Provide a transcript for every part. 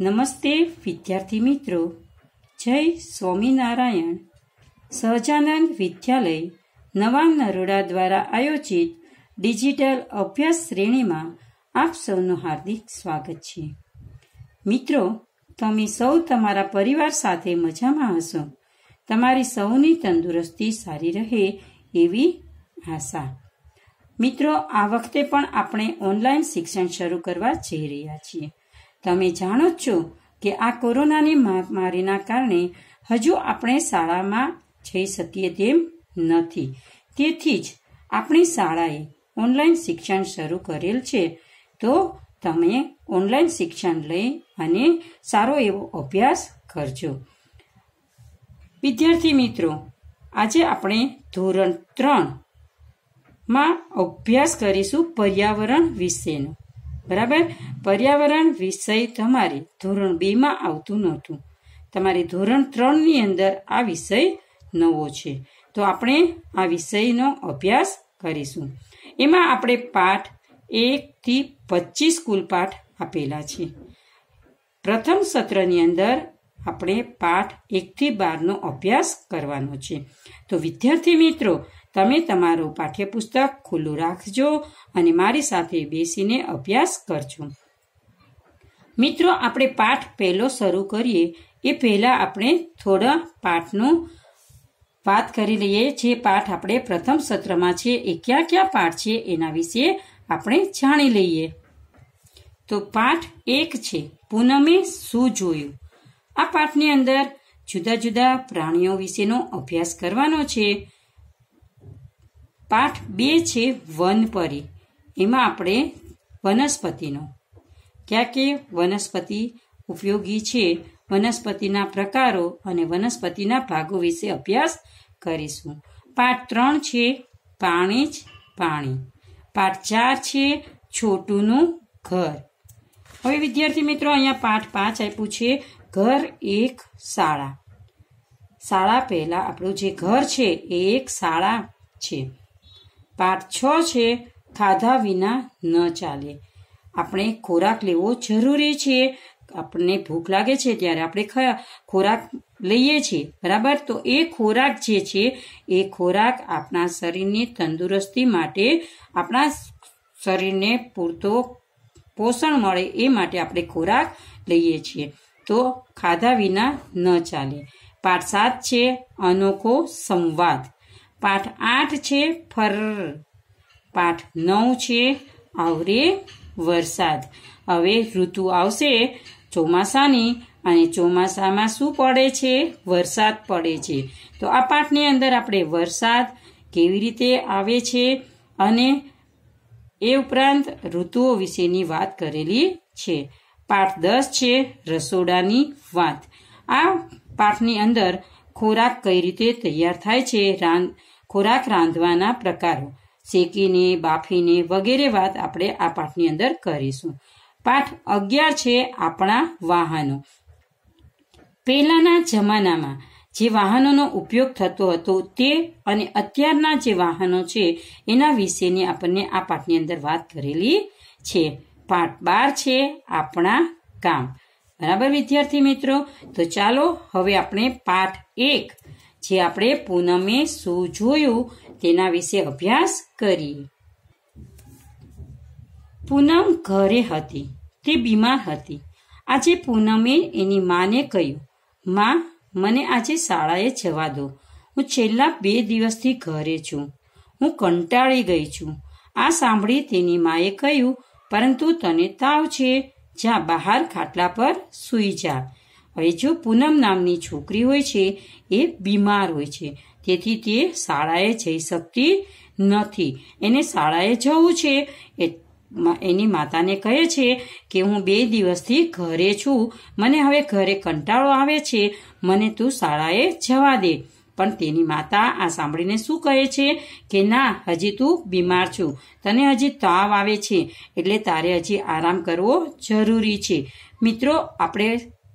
નમસ્તે વિદ્યાર્થી મિત્રો જય સ્વામિનારાયણ સહજાનંદ વિદ્યાલય નવા નરોડા દ્વારા આયોજિત ડિજિટલ અભ્યાસ શ્રેણીમાં આપ સૌનું હાર્દિક સ્વાગત છે મિત્રો તમે સૌ તમારા પરિવાર સાથે મજામાં હશો તમારી સૌની તંદુરસ્તી સારી રહે એવી આશા મિત્રો આ વખતે પણ આપણે ઓનલાઈન શિક્ષણ શરૂ કરવા જઈ રહ્યા છીએ તમે જાણો જ છો કે આ કોરોનાની મહામારીના કારણે હજુ આપણે શાળામાં જઈ શકીએ તેમ નથી તેથી જ આપણી શાળાએ ઓનલાઈન શિક્ષણ શરૂ કરેલ છે તો તમે ઓનલાઈન શિક્ષણ લઈ અને સારો એવો અભ્યાસ કરજો વિદ્યાર્થી મિત્રો આજે આપણે ધોરણ ત્રણ માં અભ્યાસ કરીશું પર્યાવરણ વિશેનો બરાબર પર્યાવરણ વિષય તમારી ધોરણ બે માં આવતું નહોતું તમારી ધોરણ ત્રણ ની અંદર આ વિષય નવો છે તો આપણે આ વિષયનો અભ્યાસ કરીશું એમાં આપણે પાઠ એક થી પચીસ કુલ પાઠ આપેલા છે પ્રથમ સત્રની અંદર આપણે પાઠ એકથી બારનો અભ્યાસ કરવાનો છે તો વિદ્યાર્થી મિત્રો તમે તમારું પાઠ્યપુસ્તક ખુલ્લું રાખજો અને મારી સાથે બેસીને અભ્યાસ કરજો મિત્રો આપણે પાઠ પહેલો શરૂ કરીએ એ પહેલાં આપણે થોડા પાઠનું વાત કરી લઈએ જે પાઠ આપણે પ્રથમ સત્રમાં છે એ કયા કયા પાઠ છે એના વિશે આપણે જાણી લઈએ તો પાઠ એક છે પૂનમે શું જોયું આ પાઠની અંદર જુદા જુદા પ્રાણીઓ વિશેનો અભ્યાસ કરવાનો છે પાઠ બે છે વનપરી એમાં આપણે વનસ્પતિનો ક્યાં કે વનસ્પતિ ઉપયોગી છે વનસ્પતિના પ્રકારો અને વનસ્પતિના ભાગો વિશે અભ્યાસ કરીશું પાઠ ત્રણ છે પાણી જ પાણી પાઠ ચાર છે છોટુંનું ઘર હવે વિદ્યાર્થી મિત્રો અહીંયા પાઠ પાંચ આપ્યું છે ઘર એક શાળા શાળા પહેલાં આપણું જે ઘર છે એ એક શાળા છે પાઠ છ છે ખાધા વિના ન ચાલે આપણે ખોરાક લેવો જરૂરી છે આપણને ભૂખ લાગે છે ત્યારે આપણે ખોરાક લઈએ છીએ બરાબર તો એ ખોરાક જે છે એ ખોરાક આપણા શરીરની તંદુરસ્તી માટે આપણા શરીરને પૂરતો પોષણ મળે એ માટે આપણે ખોરાક લઈએ છીએ તો ખાધા વિના ન ચાલે પાઠ સાત છે અનોખો સંવાદ પાઠ આઠ છે ફર પાઠ નવ છે આવરે વરસાદ હવે ઋતુ આવશે ચોમાસાની અને ચોમાસામાં શું પડે છે વરસાદ પડે છે તો આ પાઠની અંદર આપણે વરસાદ કેવી રીતે આવે છે અને એ ઉપરાંત ઋતુઓ વિશેની વાત કરેલી છે પાઠ દસ છે રસોડાની વાત આ પાઠની અંદર ખોરાક કઈ રીતે તૈયાર થાય છે રાંધ ખોરાક રાંધવાના પ્રકારો શેકીને બાફીને વગેરે વાત આપણે આ પાઠની અંદર કરીશું પાઠ અગિયાર છે આપણા વાહનો પહેલાના જમાનામાં જે વાહનોનો ઉપયોગ થતો હતો તે અને અત્યારના જે વાહનો છે એના વિશેની આપણને આ પાઠની અંદર વાત કરેલી છે પાઠ બાર છે આપણા કામ બરાબર વિદ્યાર્થી મિત્રો તો ચાલો હવે આપણે પાઠ એક જે આપણે પૂનમે શું જોયું તેના વિશે અભ્યાસ કરીએ પૂનમ ઘરે હતી તે બીમાર હતી આજે પૂનમે એની માને કહ્યું માં મને આજે શાળાએ જવા દો હું છેલ્લા બે દિવસથી ઘરે છું હું કંટાળી ગઈ છું આ સાંભળી તેની માએ કહ્યું પરંતુ તને તાવ છે જ્યાં બહાર ખાટલા પર સૂઈ જા હવે જો પૂનમ નામની છોકરી હોય છે એ બીમાર હોય છે તેથી તે શાળાએ જઈ શકતી નથી એને શાળાએ જવું છે એની માતાને કહે છે કે હું બે દિવસથી ઘરે છું મને હવે ઘરે કંટાળો આવે છે મને તું શાળાએ જવા દે પણ તેની માતા આ સાંભળીને શું કહે છે કે ના હજી તું બીમાર છું તને હજી તાવ આવે છે એટલે તારે હજી આરામ કરવો જરૂરી છે મિત્રો આપણે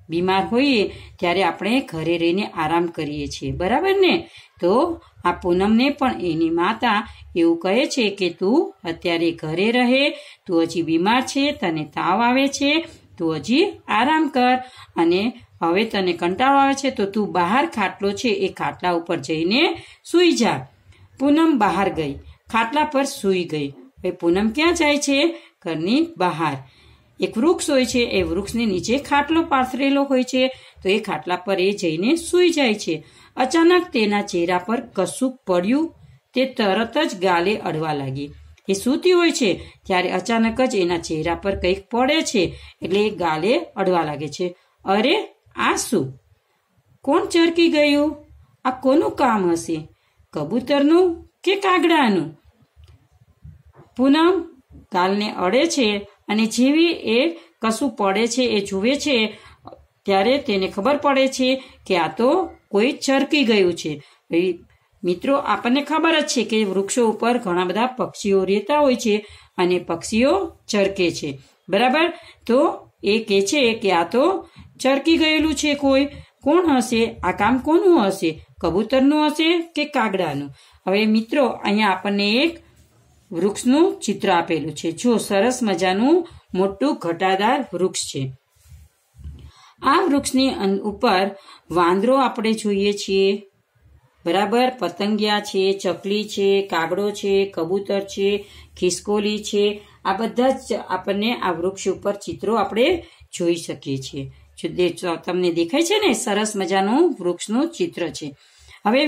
બીમાર હોઈએ ત્યારે આપણે ઘરે રહીને આરામ કરીએ છીએ બરાબર ને તો આ પૂનમને પણ એની માતા એવું કહે છે કે તું અત્યારે ઘરે રહે તું હજી બીમાર છે તને તાવ આવે છે તું હજી આરામ કર અને હવે તને કંટાળો આવે છે તો તું બહાર ખાટલો છે એ ખાટલા ઉપર જઈને સૂઈ જા પૂનમ બહાર ગઈ ખાટલા પર સૂઈ ગઈ એ પૂનમ ક્યાં જાય છે ઘરની બહાર એક વૃક્ષ હોય છે એ વૃક્ષની નીચે ખાટલો પાથરેલો હોય છે તો એ ખાટલા પર એ જઈને સૂઈ જાય છે અચાનક તેના ચહેરા પર કશું પડ્યું તે તરત જ ગાલે અડવા લાગી એ સૂતી હોય છે ત્યારે અચાનક જ એના ચહેરા પર કંઈક પડે છે એટલે એ ગાલે અડવા લાગે છે અરે આ શું કોણ ચરકી ગયું આ કોનું કામ હશે કબૂતરનું કે કાગડાનું પૂનમ ગાલને અડે છે અને જેવી એ કશું પડે છે એ જુએ છે ત્યારે તેને ખબર પડે છે કે આ તો કોઈ ચરકી ગયું છે મિત્રો આપણને ખબર જ છે કે વૃક્ષો ઉપર ઘણા બધા પક્ષીઓ રહેતા હોય છે અને પક્ષીઓ ચરકે છે બરાબર તો એ કહે છે કે આ તો ચરકી ગયેલું છે કોઈ કોણ હશે આ કામ કોનું હશે કબૂતરનું હશે કે કાગડાનું હવે મિત્રો અહીંયા આપણને એક વૃક્ષનું ચિત્ર આપેલું છે જો સરસ મજાનું મોટું ઘટાદાર વૃક્ષ છે આ વૃક્ષની ઉપર વાંદરો આપણે જોઈએ છીએ બરાબર પતંગિયા છે ચકલી છે કાગડો છે કબૂતર છે ખિસકોલી છે આ બધા જ આપણને આ વૃક્ષ ઉપર ચિત્રો આપણે જોઈ શકીએ છીએ તમને દેખાય છે ને સરસ મજાનું વૃક્ષનું ચિત્ર છે હવે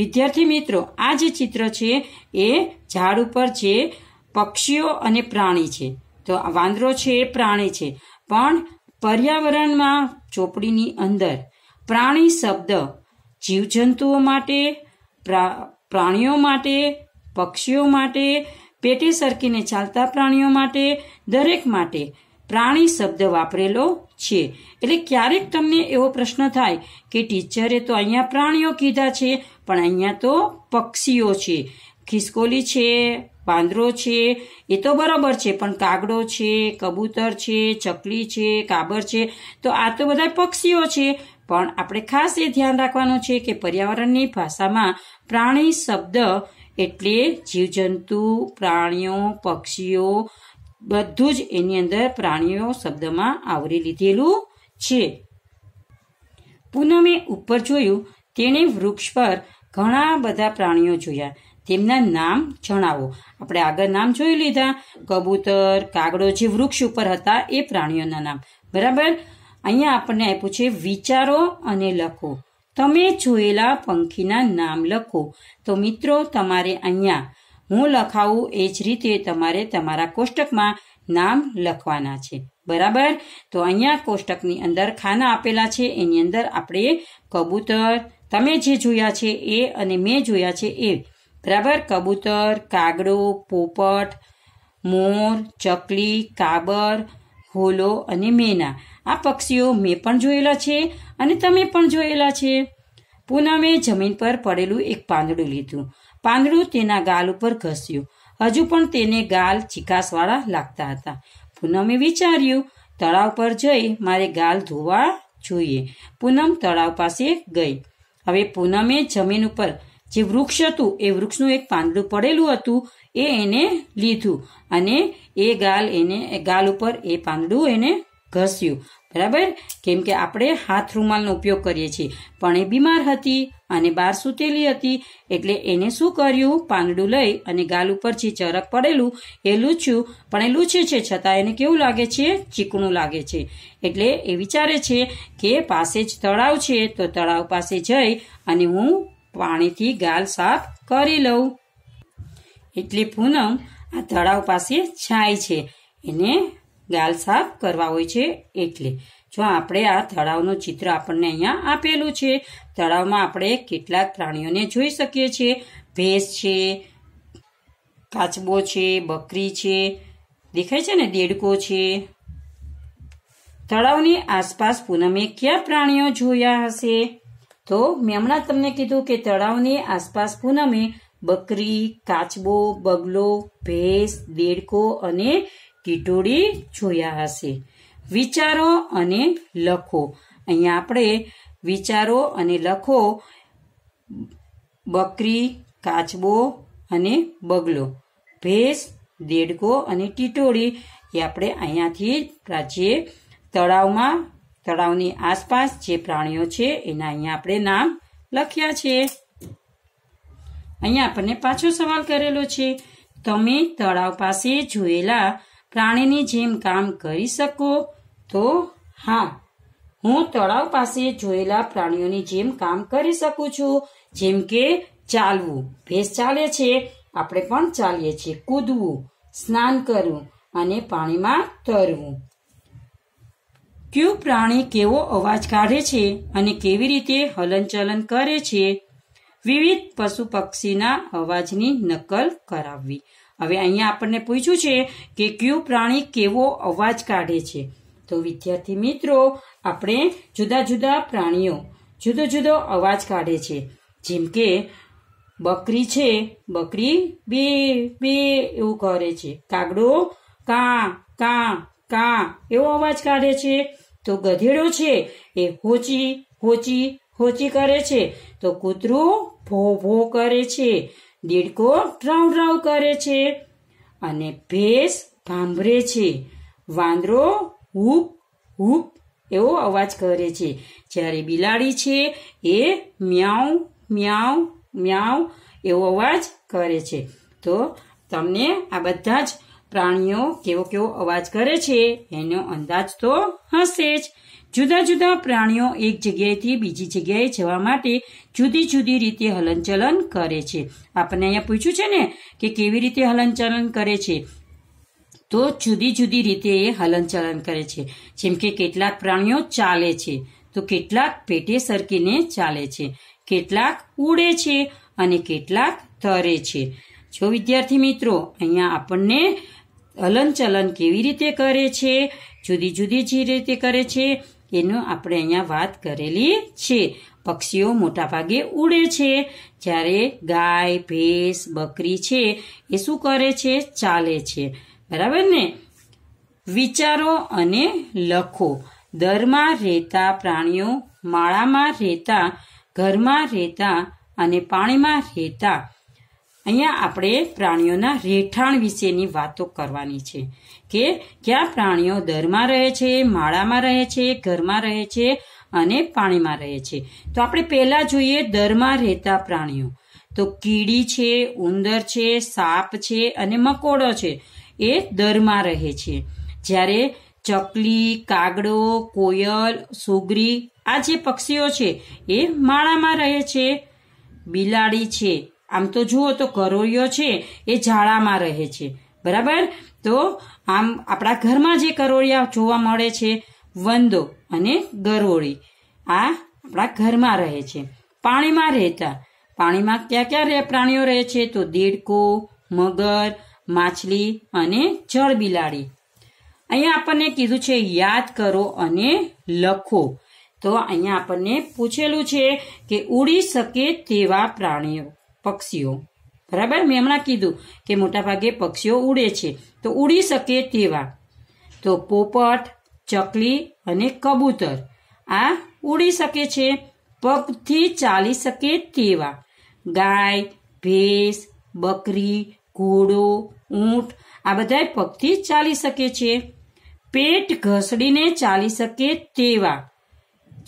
વિદ્યાર્થી મિત્રો આ જે ચિત્ર છે એ ઝાડ ઉપર જે પક્ષીઓ અને પ્રાણી છે તો વાંદરો છે એ પ્રાણી છે પણ પર્યાવરણમાં ચોપડીની અંદર પ્રાણી શબ્દ જીવજંતુઓ માટે પ્રાણીઓ માટે પક્ષીઓ માટે પેટે સરકીને ચાલતા પ્રાણીઓ માટે દરેક માટે પ્રાણી શબ્દ વાપરેલો છે એટલે ક્યારેક તમને એવો પ્રશ્ન થાય કે ટીચરે તો અહીંયા પ્રાણીઓ કીધા છે પણ અહીંયા તો પક્ષીઓ છે ખિસકોલી છે વાંદરો છે એ તો બરાબર છે પણ કાગડો છે કબૂતર છે ચકલી છે કાબર છે તો આ તો બધા પક્ષીઓ છે પણ આપણે ખાસ એ ધ્યાન રાખવાનું છે કે પર્યાવરણની ભાષામાં પ્રાણી શબ્દ એટલે જીવજંતુ પ્રાણીઓ પક્ષીઓ બધું જ એની અંદર પ્રાણીઓ શબ્દમાં આવરી લીધેલું છે પૂનમે ઉપર જોયું તેણે વૃક્ષ પર ઘણા બધા પ્રાણીઓ જોયા તેમના નામ જણાવો આપણે આગળ નામ જોઈ લીધા કબૂતર કાગડો જે વૃક્ષ ઉપર હતા એ પ્રાણીઓના નામ બરાબર અહીંયા આપણને આપ્યું છે વિચારો અને લખો તમે જોયેલા પંખીના નામ લખો તો મિત્રો તમારે અહીંયા હું લખાવું એ જ રીતે તમારે તમારા કોષ્ટકમાં નામ લખવાના છે બરાબર તો અહીંયા કોષ્ટકની અંદર ખાના આપેલા છે એની અંદર આપણે કબૂતર તમે જે જોયા છે એ અને મેં જોયા છે એ બરાબર કબૂતર કાગડો પોપટ મોર ચકલી કાબર હોલો અને મેના આ પક્ષીઓ મેં પણ જોયેલા છે અને તમે પણ જોયેલા છે પૂનમે જમીન પર પડેલું એક પાંદડું લીધું પાંદડું તેના ગાલ ઉપર ઘસ્યું હજુ પણ તેને ગાલ ચીકાસવાળા લાગતા હતા પૂનમે વિચાર્યું તળાવ પર જઈ મારે ગાલ ધોવા જોઈએ પૂનમ તળાવ પાસે ગઈ હવે પૂનમે જમીન ઉપર જે વૃક્ષ હતું એ વૃક્ષનું એક પાંદડું પડેલું હતું એ એને લીધું અને એ ગાલ એને ગાલ ઉપર એ પાંદડું એને ઘસ્યું બરાબર કેમ કે આપણે હાથ રૂમાલનો ઉપયોગ કરીએ છીએ પણ એ બીમાર હતી અને બાર સૂતેલી હતી એટલે એને શું કર્યું પાંદડું લઈ અને ગાલ ઉપર જે ચરક પડેલું એ લૂછ્યું પણ એ લૂછે છે છતાં એને કેવું લાગે છે ચીકણું લાગે છે એટલે એ વિચારે છે કે પાસે જ તળાવ છે તો તળાવ પાસે જઈ અને હું પાણીથી ગાલ સાફ કરી લઉં એટલે પૂનમ આ તળાવ પાસે જાય છે એને ગાલ સાફ કરવા હોય છે એટલે જો આપણે આ તળાવનું ચિત્ર આપણને અહીંયા આપેલું છે તળાવમાં આપણે કેટલાક પ્રાણીઓને જોઈ શકીએ છીએ ભેંસ છે કાચબો છે બકરી છે દેખાય છે ને દેડકો છે તળાવની આસપાસ પૂનમે કયા પ્રાણીઓ જોયા હશે તો મેં હમણાં તમને કીધું કે તળાવની આસપાસ પૂનમે બકરી કાચબો બગલો ભેંસ દેડકો અને ટીટોડી જોયા હશે વિચારો અને લખો અહીંયા આપણે વિચારો અને લખો બકરી કાચબો અને બગલો ભેંસ દેડકો અને ટીટોળી એ આપણે અહીંયાથી પ્રાચીએ તળાવમાં તળાવની આસપાસ જે પ્રાણીઓ છે એના અહીંયા આપણે નામ લખ્યા છે અહીંયા આપણને પાછો સવાલ કરેલો છે તમે તળાવ પાસે જોયેલા પ્રાણીની જેમ કામ કરી શકો તો હા હું તળાવ પાસે જોયેલા પ્રાણીઓની જેમ કામ કરી શકું છું જેમ કે ચાલવું ભેંસ ચાલે છે આપણે પણ ચાલીએ છીએ કૂદવું સ્નાન કરવું અને પાણીમાં તરવું કયું પ્રાણી કેવો અવાજ કાઢે છે અને કેવી રીતે હલનચલન કરે છે વિવિધ પશુ પક્ષીના અવાજની નકલ કરાવવી હવે અહીંયા આપણને પૂછ્યું છે કે કયું પ્રાણી કેવો અવાજ કાઢે છે તો વિદ્યાર્થી મિત્રો આપણે જુદા જુદા પ્રાણીઓ જુદો જુદો અવાજ કાઢે છે જેમ કે બકરી છે બકરી બે બે એવું કરે છે કાગડો કા કા કા એવો અવાજ કાઢે છે તો ગધેડો છે એ હોચી હોચી હોચી કરે છે તો કૂતરું ભો ભો કરે છે દેડકો ડ્રાવ ડ્રાવ કરે છે અને ભેંસ ભાંભરે છે વાંદરો હૂપ હૂપ એવો અવાજ કરે છે જ્યારે બિલાડી છે એ મ્યાઉ મ્યાઉ મ્યાઉ એવો અવાજ કરે છે તો તમને આ બધા જ પ્રાણીઓ કેવો કેવો અવાજ કરે છે એનો અંદાજ તો હશે જ જુદા જુદા પ્રાણીઓ એક જગ્યાએથી બીજી જગ્યાએ જવા માટે જુદી જુદી રીતે હલનચલન કરે છે આપણે અહીંયા પૂછ્યું છે ને કે કેવી રીતે હલનચલન કરે છે તો જુદી જુદી રીતે એ હલનચલન કરે છે જેમ કે કેટલાક પ્રાણીઓ ચાલે છે તો કેટલાક પેટે સરકીને ચાલે છે કેટલાક ઉડે છે અને કેટલાક તરે છે જો વિદ્યાર્થી મિત્રો અહીંયા આપણને હલનચલન કેવી રીતે કરે છે જુદી જુદી જે રીતે કરે છે એનો આપણે અહીંયા વાત કરેલી છે પક્ષીઓ મોટાભાગે ઉડે છે જ્યારે ગાય ભેંસ બકરી છે એ શું કરે છે ચાલે છે બરાબર ને વિચારો અને લખો દરમાં રહેતા પ્રાણીઓ માળામાં રહેતા ઘરમાં રહેતા અને પાણીમાં રહેતા અહીંયા આપણે પ્રાણીઓના રહેઠાણ વિશેની વાતો કરવાની છે કે ક્યાં પ્રાણીઓ દરમાં રહે છે માળામાં રહે છે ઘરમાં રહે છે અને પાણીમાં રહે છે તો આપણે પહેલા જોઈએ દરમાં રહેતા પ્રાણીઓ તો કીડી છે ઉંદર છે સાપ છે અને મકોડો છે એ દરમાં રહે છે જ્યારે ચકલી કાગડો કોયલ સુગરી આ જે પક્ષીઓ છે એ માળામાં રહે છે બિલાડી છે આમ તો જુઓ તો કરોળિયો છે એ ઝાડામાં રહે છે બરાબર તો આમ આપણા ઘરમાં જે કરોળિયા જોવા મળે છે વંદો અને ગરોળી આ આપણા ઘરમાં રહે છે પાણીમાં રહેતા પાણીમાં ક્યાં ક્યાં રહે પ્રાણીઓ રહે છે તો દેડકો મગર માછલી અને જળ બિલાડી અહીંયા આપણને કીધું છે યાદ કરો અને લખો તો અહીંયા આપણને પૂછેલું છે કે ઉડી શકે તેવા પ્રાણીઓ પક્ષીઓ બરાબર મેં હમણાં કીધું કે મોટાભાગે પક્ષીઓ ઉડે છે તો ઉડી શકે તેવા તો પોપટ ચકલી અને કબૂતર આ ઉડી શકે છે પગથી ચાલી શકે તેવા ગાય ભેંસ બકરી ઘોડો ઊંટ આ બધા પગથી ચાલી શકે છે પેટ ઘસડીને ચાલી શકે તેવા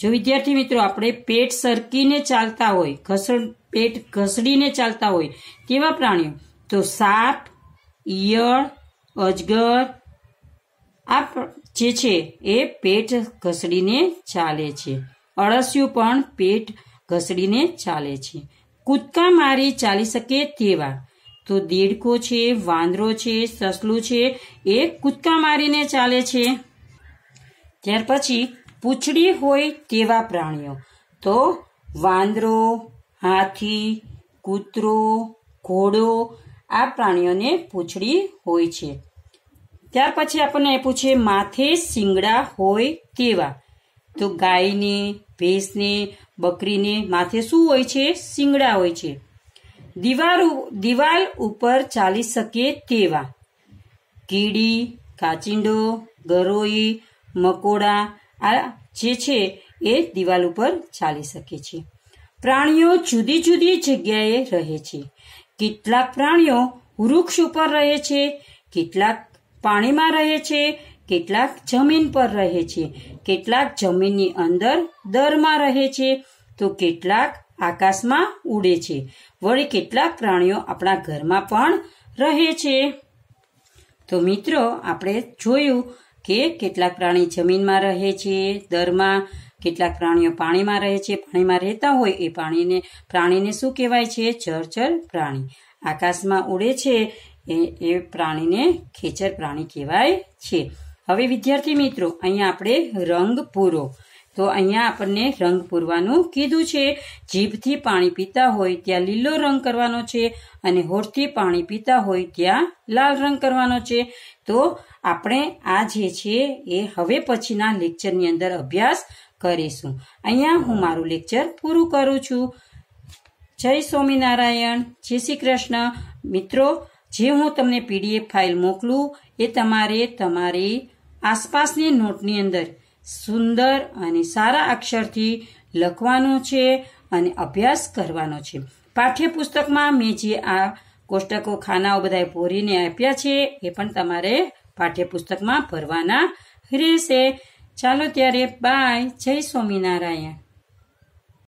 જો વિદ્યાર્થી મિત્રો આપણે પેટ સરકીને ચાલતા હોય ઘસડ પેટ ઘસડીને ચાલતા હોય તેવા પ્રાણીઓ તો સાપ ઈયળ અજગર આ જે છે એ પેટ ઘસડીને ચાલે છે અળસિયું પણ પેટ ઘસડીને ચાલે છે કૂદકા મારી ચાલી શકે તેવા તો દેડકો છે વાંદરો છે સસલું છે એ કૂદકા મારીને ચાલે છે ત્યાર પછી પૂંછડી હોય તેવા પ્રાણીઓ તો વાંદરો હાથી કૂતરો ઘોડો આ પ્રાણીઓને પૂંછડી હોય છે ત્યાર પછી આપણને એ પૂછે માથે શિંગડા હોય તેવા તો ગાયને ભેંસને બકરીને માથે શું હોય છે શિંગડા હોય છે દિવાલ દિવાલ ઉપર ચાલી શકે તેવા કીડી કાચિંડો ગરોઈ મકોડા આ જે છે એ દિવાલ ઉપર ચાલી શકે છે પ્રાણીઓ જુદી જુદી જગ્યાએ રહે છે કેટલાક પ્રાણીઓ વૃક્ષ ઉપર રહે છે કેટલાક પાણીમાં રહે છે કેટલાક જમીન પર રહે છે કેટલાક જમીનની અંદર દરમાં રહે છે તો કેટલાક આકાશમાં ઉડે છે વળી કેટલાક પ્રાણીઓ આપણા ઘરમાં પણ રહે છે તો મિત્રો આપણે જોયું કે કેટલાક પ્રાણી જમીનમાં રહે છે દરમાં કેટલાક પ્રાણીઓ પાણીમાં રહે છે પાણીમાં રહેતા હોય એ પાણીને પ્રાણીને શું કહેવાય છે જળચર પ્રાણી આકાશમાં ઉડે છે એ એ પ્રાણીને ખેચર પ્રાણી કહેવાય છે હવે વિદ્યાર્થી મિત્રો અહીંયા આપણે રંગ પૂરો તો અહીંયા આપણને રંગ પૂરવાનું કીધું છે જીભથી પાણી પીતા હોય ત્યાં લીલો રંગ કરવાનો છે અને હોઠથી પાણી પીતા હોય ત્યાં લાલ રંગ કરવાનો છે તો આપણે આ જે છે એ હવે પછીના લેક્ચરની અંદર અભ્યાસ કરીશું અહીંયા હું મારું લેક્ચર પૂરું કરું છું જય સ્વામિનારાયણ જય શ્રી કૃષ્ણ મિત્રો જે હું તમને પીડીએફ ફાઇલ મોકલું એ તમારે તમારી આસપાસની નોટની અંદર સુંદર અને સારા અક્ષરથી લખવાનો છે અને અભ્યાસ કરવાનો છે પાઠ્યપુસ્તકમાં મેં જે આ કોષ્ટકો ખાનાઓ બધા પોરીને આપ્યા છે એ પણ તમારે પાઠ્યપુસ્તકમાં ભરવાના રહેશે ચાલો ત્યારે બાય જય સ્વામિનારાયણ